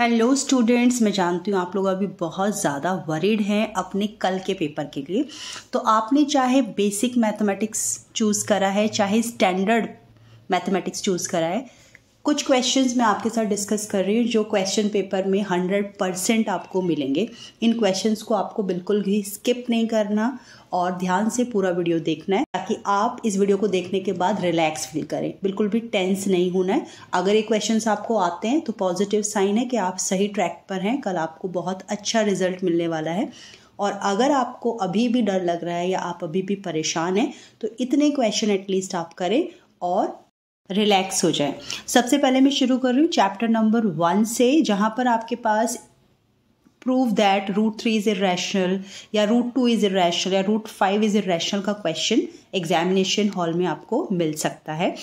hello students मैं जानती हूँ आप लोग अभी बहुत ज़्यादा वरीड हैं अपने कल के पेपर के लिए तो आपने चाहे बेसिक मैथमेटिक्स चूज़ करा है चाहे स्टैंडर्ड मैथमेटिक्स चूज़ करा है कुछ क्वेश्चंस मैं आपके साथ डिस्कस कर रही हूँ जो क्वेश्चन पेपर में हंड्रेड परसेंट आपको मिलेंगे इन क्वेश्चंस को आपको बिल्कुल भी स्किप नहीं करना और ध्यान से पूरा वीडियो देखना है ताकि आप इस वीडियो को देखने के बाद रिलैक्स फील करें बिल्कुल भी टेंस नहीं होना है अगर ये क्वेश्चन आपको आते हैं तो पॉजिटिव साइन है कि आप सही ट्रैक पर हैं कल आपको बहुत अच्छा रिजल्ट मिलने वाला है और अगर आपको अभी भी डर लग रहा है या आप अभी भी परेशान हैं तो इतने क्वेश्चन एटलीस्ट आप करें और रिलैक्स हो जाए सबसे पहले मैं शुरू कर रही हूँ चैप्टर नंबर वन से जहाँ पर आपके पास prove that root three is irrational या रूट टू इज़ इेशनल या रूट फाइव इज़ इेशनल का क्वेश्चन एग्जामिनेशन हॉल में आपको मिल सकता है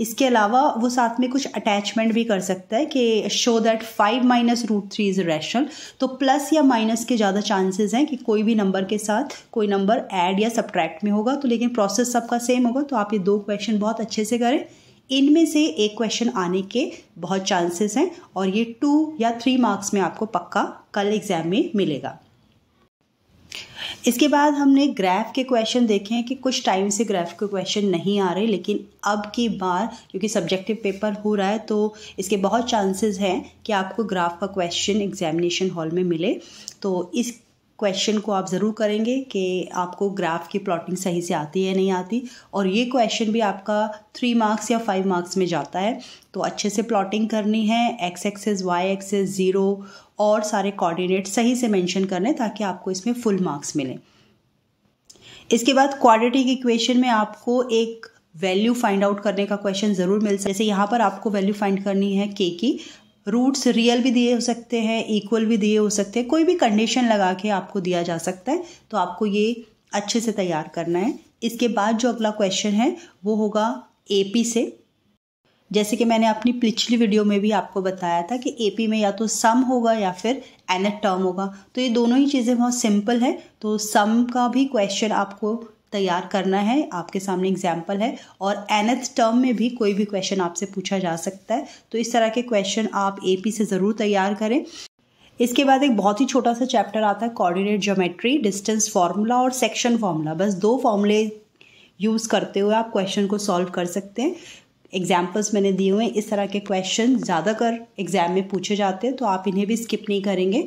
इसके अलावा वो साथ में कुछ अटैचमेंट भी कर सकता है कि show that five minus root three is rational तो प्लस या माइनस के ज़्यादा चांसेस हैं कि कोई भी नंबर के साथ कोई नंबर ऐड या सब्ट्रैक्ट में होगा तो लेकिन प्रोसेस सबका सेम होगा तो आप ये दो क्वेश्चन बहुत अच्छे से करें इनमें से एक क्वेश्चन आने के बहुत चांसेस हैं और ये टू या थ्री मार्क्स में आपको पक्का कल एग्जाम में मिलेगा इसके बाद हमने ग्राफ के क्वेश्चन देखे हैं कि कुछ टाइम से ग्राफ के क्वेश्चन नहीं आ रहे लेकिन अब की बार क्योंकि सब्जेक्टिव पेपर हो रहा है तो इसके बहुत चांसेस हैं कि आपको ग्राफ का क्वेश्चन एग्जामिनेशन हॉल में मिले तो इस क्वेश्चन को आप ज़रूर करेंगे कि आपको ग्राफ की प्लॉटिंग सही से आती है नहीं आती और ये क्वेश्चन भी आपका थ्री मार्क्स या फाइव मार्क्स में जाता है तो अच्छे से प्लॉटिंग करनी है X axis Y axis zero और सारे कोऑर्डिनेट सही से मेंशन करने ताकि आपको इसमें फुल मार्क्स मिलें इसके बाद क्वाड्रेटिक इक्वेशन में आपको एक वैल्यू फाइंड आउट करने का क्वेश्चन ज़रूर मिल सकता है जैसे यहाँ पर आपको वैल्यू फाइंड करनी है के की रूट्स रियल भी दिए हो सकते हैं इक्वल भी दिए हो सकते हैं कोई भी कंडीशन लगा के आपको दिया जा सकता है तो आपको ये अच्छे से तैयार करना है इसके बाद जो अगला क्वेश्चन है वो होगा एपी से जैसे कि मैंने अपनी पिछली वीडियो में भी आपको बताया था कि एपी में या तो सम होगा या फिर एनेट टर्म होगा तो ये दोनों ही चीज़ें बहुत सिंपल है तो सम का भी क्वेश्चन आपको तैयार करना है आपके सामने एग्जाम्पल है और एनथ टर्म में भी कोई भी क्वेश्चन आपसे पूछा जा सकता है तो इस तरह के क्वेश्चन आप ए से ज़रूर तैयार करें इसके बाद एक बहुत ही छोटा सा चैप्टर आता है कोऑर्डिनेट ज्योमेट्री डिस्टेंस फार्मूला और सेक्शन फार्मूला बस दो फॉर्मूले यूज़ करते हुए आप क्वेश्चन को सॉल्व कर सकते हैं एग्जाम्पल्स मैंने दिए हुए हैं इस तरह के क्वेश्चन ज़्यादातर एग्जाम में पूछे जाते हैं तो आप इन्हें भी स्किप नहीं करेंगे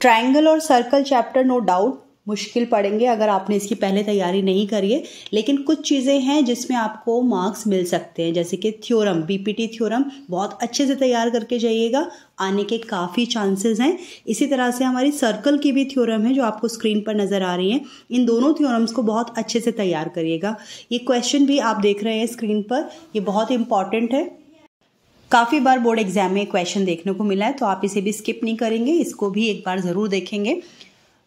ट्राइंगल और सर्कल चैप्टर नो डाउट मुश्किल पड़ेंगे अगर आपने इसकी पहले तैयारी नहीं करी है लेकिन कुछ चीज़ें हैं जिसमें आपको मार्क्स मिल सकते हैं जैसे कि थ्योरम बीपीटी थ्योरम बहुत अच्छे से तैयार करके जाइएगा आने के काफ़ी चांसेस हैं इसी तरह से हमारी सर्कल की भी थ्योरम है जो आपको स्क्रीन पर नज़र आ रही है इन दोनों थ्योरम्स को बहुत अच्छे से तैयार करिएगा ये क्वेश्चन भी आप देख रहे हैं स्क्रीन पर ये बहुत इंपॉर्टेंट है काफ़ी बार बोर्ड एग्जाम में क्वेश्चन देखने को मिला है तो आप इसे भी स्किप नहीं करेंगे इसको भी एक बार ज़रूर देखेंगे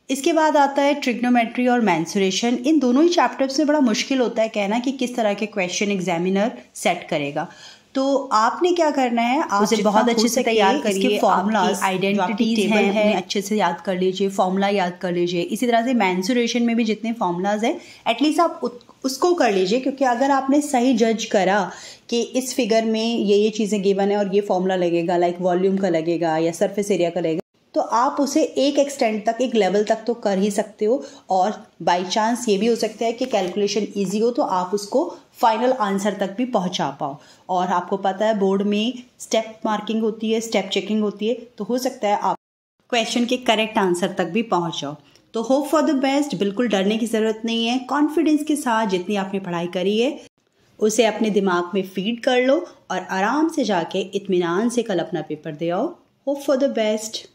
इसके बाद आता है ट्रिग्नोमेट्री और मैंसुरेशन इन दोनों ही चैप्टर्स में बड़ा मुश्किल होता है कहना कि किस तरह के क्वेश्चन एग्जामिनर सेट करेगा तो आपने क्या करना है आप उसे बहुत अच्छे से तैयार करिए फॉर्मूला आइडेंटिटी टेबल है, अच्छे से याद कर लीजिए फॉर्मूला याद कर लीजिए इसी तरह से मैंसुरेशन में भी जितने फॉर्मूलाज हैं एटलीस्ट आप उसको कर लीजिए क्योंकि अगर आपने सही जज करा कि इस फिगर में ये ये चीज़ें गिवन है और ये फॉर्मूला लगेगा लाइक वॉल्यूम का लगेगा या सरफेस एरिया का लगेगा तो आप उसे एक एक्सटेंड तक एक लेवल तक तो कर ही सकते हो और बाय चांस ये भी हो सकता है कि कैलकुलेशन ईजी हो तो आप उसको फाइनल आंसर तक भी पहुंचा पाओ और आपको पता है बोर्ड में स्टेप मार्किंग होती है स्टेप चेकिंग होती है तो हो सकता है आप क्वेश्चन के करेक्ट आंसर तक भी पहुँच जाओ तो होप फॉर द बेस्ट बिल्कुल डरने की ज़रूरत नहीं है कॉन्फिडेंस के साथ जितनी आपने पढ़ाई करी है उसे अपने दिमाग में फीड कर लो और आराम से जाके इतमान से कल अपना पेपर दे आओ होप फॉर द बेस्ट